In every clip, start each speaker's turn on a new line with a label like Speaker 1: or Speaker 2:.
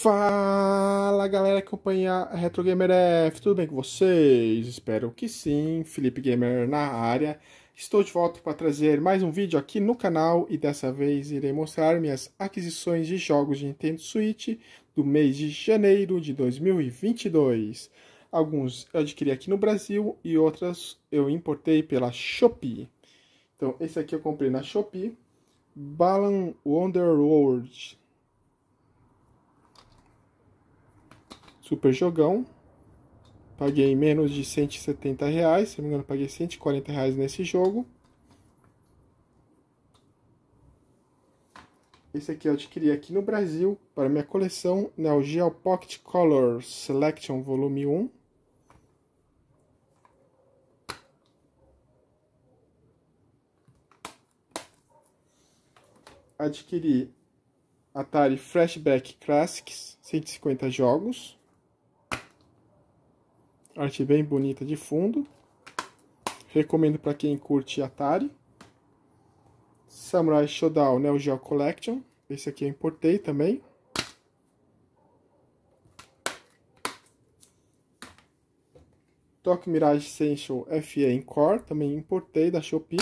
Speaker 1: Fala galera que acompanha a Retro Gamer F, tudo bem com vocês? Espero que sim, Felipe Gamer na área. Estou de volta para trazer mais um vídeo aqui no canal e dessa vez irei mostrar minhas aquisições de jogos de Nintendo Switch do mês de janeiro de 2022. Alguns eu adquiri aqui no Brasil e outras eu importei pela Shopee. Então esse aqui eu comprei na Shopee, Balan Wonder World super jogão. Paguei menos de 170 reais, se não me engano, paguei 140 reais nesse jogo. Esse aqui eu adquiri aqui no Brasil para minha coleção Neo né, Geo Pocket Color Selection Volume 1. Adquiri Atari Flashback Classics, 150 jogos. Arte bem bonita de fundo. Recomendo para quem curte Atari. Samurai Shodown Neo Geo Collection. Esse aqui eu importei também. Tokyo Mirage Sensual FE Encore Core, também importei da Shopee.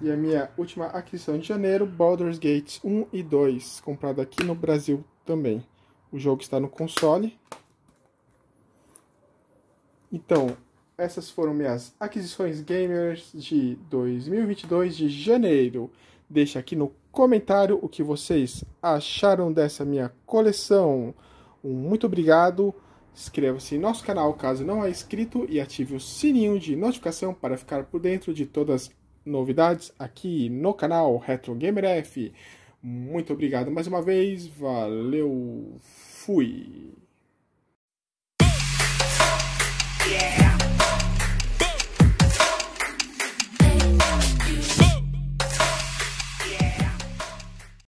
Speaker 1: E a minha última aquisição de janeiro, Baldur's Gates 1 e 2, comprado aqui no Brasil também. O jogo está no console. Então, essas foram minhas aquisições gamers de 2022 de janeiro. Deixa aqui no comentário o que vocês acharam dessa minha coleção. Um muito obrigado. Inscreva-se em nosso canal caso não é inscrito e ative o sininho de notificação para ficar por dentro de todas as novidades aqui no canal Retro Gamer F. Muito obrigado mais uma vez, valeu, fui!